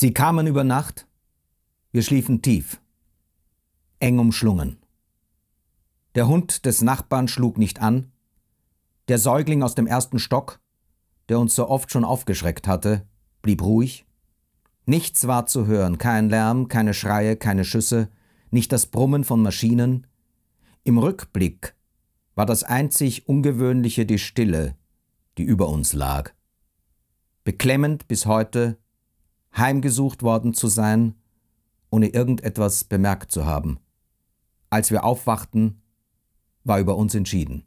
Sie kamen über Nacht, wir schliefen tief, eng umschlungen. Der Hund des Nachbarn schlug nicht an, der Säugling aus dem ersten Stock, der uns so oft schon aufgeschreckt hatte, blieb ruhig. Nichts war zu hören, kein Lärm, keine Schreie, keine Schüsse, nicht das Brummen von Maschinen. Im Rückblick war das einzig Ungewöhnliche die Stille, die über uns lag. Beklemmend bis heute heimgesucht worden zu sein, ohne irgendetwas bemerkt zu haben. Als wir aufwachten, war über uns entschieden.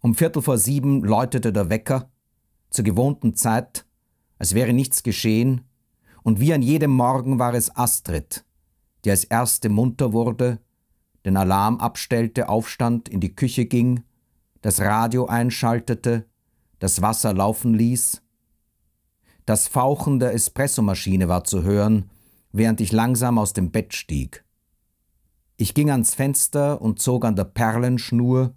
Um Viertel vor sieben läutete der Wecker, zur gewohnten Zeit, als wäre nichts geschehen, und wie an jedem Morgen war es Astrid, die als erste munter wurde, den Alarm abstellte, aufstand, in die Küche ging, das Radio einschaltete, das Wasser laufen ließ, das Fauchen der Espressomaschine war zu hören, während ich langsam aus dem Bett stieg. Ich ging ans Fenster und zog an der Perlenschnur,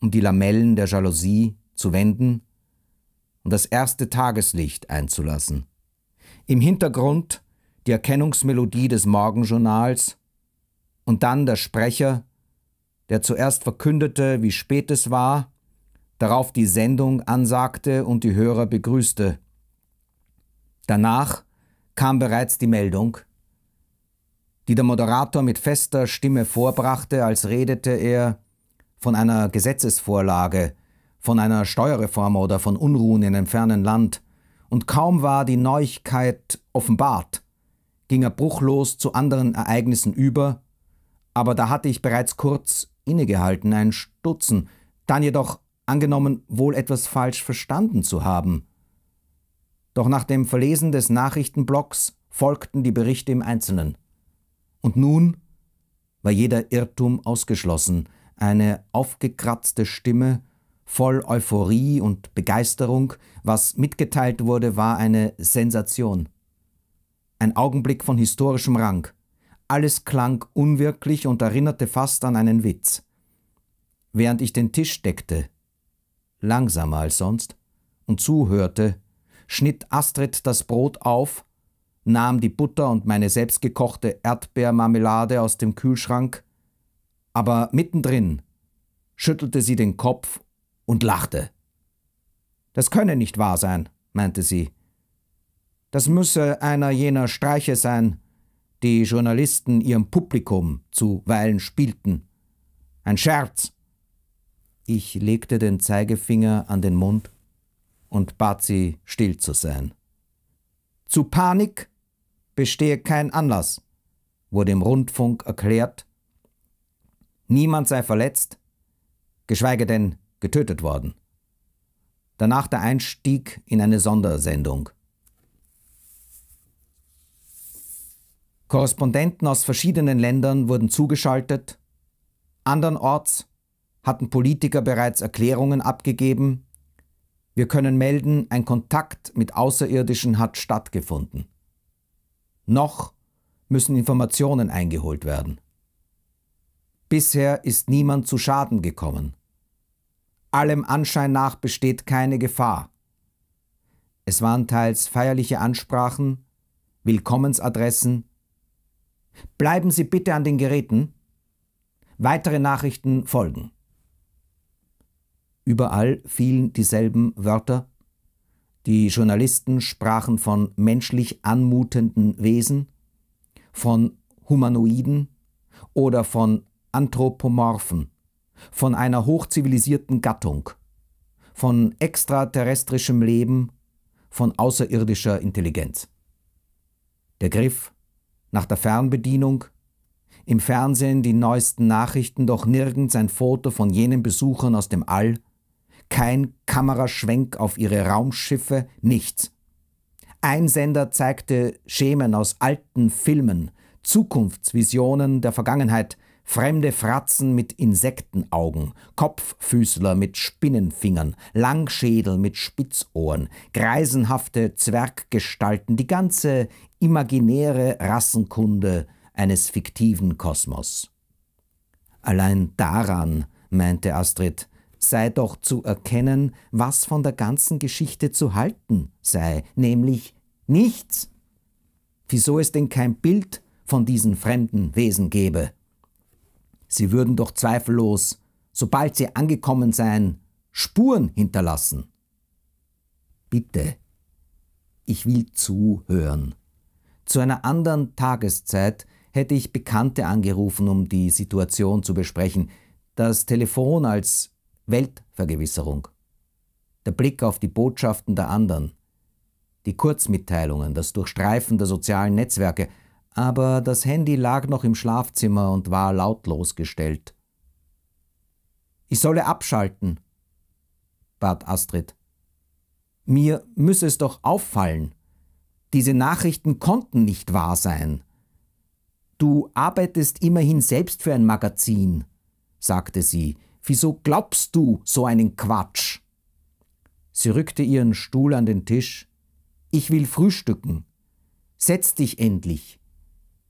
um die Lamellen der Jalousie zu wenden und das erste Tageslicht einzulassen. Im Hintergrund die Erkennungsmelodie des Morgenjournals und dann der Sprecher, der zuerst verkündete, wie spät es war, darauf die Sendung ansagte und die Hörer begrüßte. Danach kam bereits die Meldung, die der Moderator mit fester Stimme vorbrachte, als redete er von einer Gesetzesvorlage, von einer Steuerreform oder von Unruhen in einem fernen Land, und kaum war die Neuigkeit offenbart, ging er bruchlos zu anderen Ereignissen über, aber da hatte ich bereits kurz innegehalten, ein Stutzen, dann jedoch angenommen, wohl etwas falsch verstanden zu haben. Doch nach dem Verlesen des Nachrichtenblocks folgten die Berichte im Einzelnen. Und nun war jeder Irrtum ausgeschlossen. Eine aufgekratzte Stimme, voll Euphorie und Begeisterung, was mitgeteilt wurde, war eine Sensation. Ein Augenblick von historischem Rang. Alles klang unwirklich und erinnerte fast an einen Witz. Während ich den Tisch deckte, langsamer als sonst, und zuhörte, schnitt Astrid das Brot auf, nahm die Butter und meine selbstgekochte Erdbeermarmelade aus dem Kühlschrank, aber mittendrin schüttelte sie den Kopf und lachte. Das könne nicht wahr sein, meinte sie. Das müsse einer jener Streiche sein, die Journalisten ihrem Publikum zuweilen spielten. Ein Scherz. Ich legte den Zeigefinger an den Mund und bat sie, still zu sein. Zu Panik bestehe kein Anlass, wurde im Rundfunk erklärt. Niemand sei verletzt, geschweige denn getötet worden. Danach der Einstieg in eine Sondersendung. Korrespondenten aus verschiedenen Ländern wurden zugeschaltet. Andernorts hatten Politiker bereits Erklärungen abgegeben, wir können melden, ein Kontakt mit Außerirdischen hat stattgefunden. Noch müssen Informationen eingeholt werden. Bisher ist niemand zu Schaden gekommen. Allem Anschein nach besteht keine Gefahr. Es waren teils feierliche Ansprachen, Willkommensadressen. Bleiben Sie bitte an den Geräten. Weitere Nachrichten folgen. Überall fielen dieselben Wörter. Die Journalisten sprachen von menschlich anmutenden Wesen, von Humanoiden oder von Anthropomorphen, von einer hochzivilisierten Gattung, von extraterrestrischem Leben, von außerirdischer Intelligenz. Der Griff nach der Fernbedienung, im Fernsehen die neuesten Nachrichten, doch nirgends ein Foto von jenen Besuchern aus dem All – kein Kameraschwenk auf ihre Raumschiffe, nichts. Ein Sender zeigte Schemen aus alten Filmen, Zukunftsvisionen der Vergangenheit, fremde Fratzen mit Insektenaugen, Kopffüßler mit Spinnenfingern, Langschädel mit Spitzohren, greisenhafte Zwerggestalten, die ganze imaginäre Rassenkunde eines fiktiven Kosmos. Allein daran, meinte Astrid, sei doch zu erkennen, was von der ganzen Geschichte zu halten sei, nämlich nichts. Wieso es denn kein Bild von diesen fremden Wesen gäbe? Sie würden doch zweifellos, sobald sie angekommen seien, Spuren hinterlassen. Bitte, ich will zuhören. Zu einer anderen Tageszeit hätte ich Bekannte angerufen, um die Situation zu besprechen. Das Telefon als Weltvergewisserung, der Blick auf die Botschaften der anderen, die Kurzmitteilungen, das Durchstreifen der sozialen Netzwerke, aber das Handy lag noch im Schlafzimmer und war lautlos gestellt. Ich solle abschalten, bat Astrid. Mir müsse es doch auffallen. Diese Nachrichten konnten nicht wahr sein. Du arbeitest immerhin selbst für ein Magazin, sagte sie, Wieso glaubst du so einen Quatsch? Sie rückte ihren Stuhl an den Tisch. Ich will frühstücken. Setz dich endlich.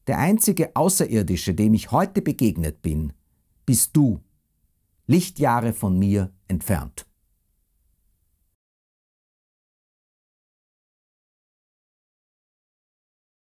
Der einzige Außerirdische, dem ich heute begegnet bin, bist du, Lichtjahre von mir entfernt.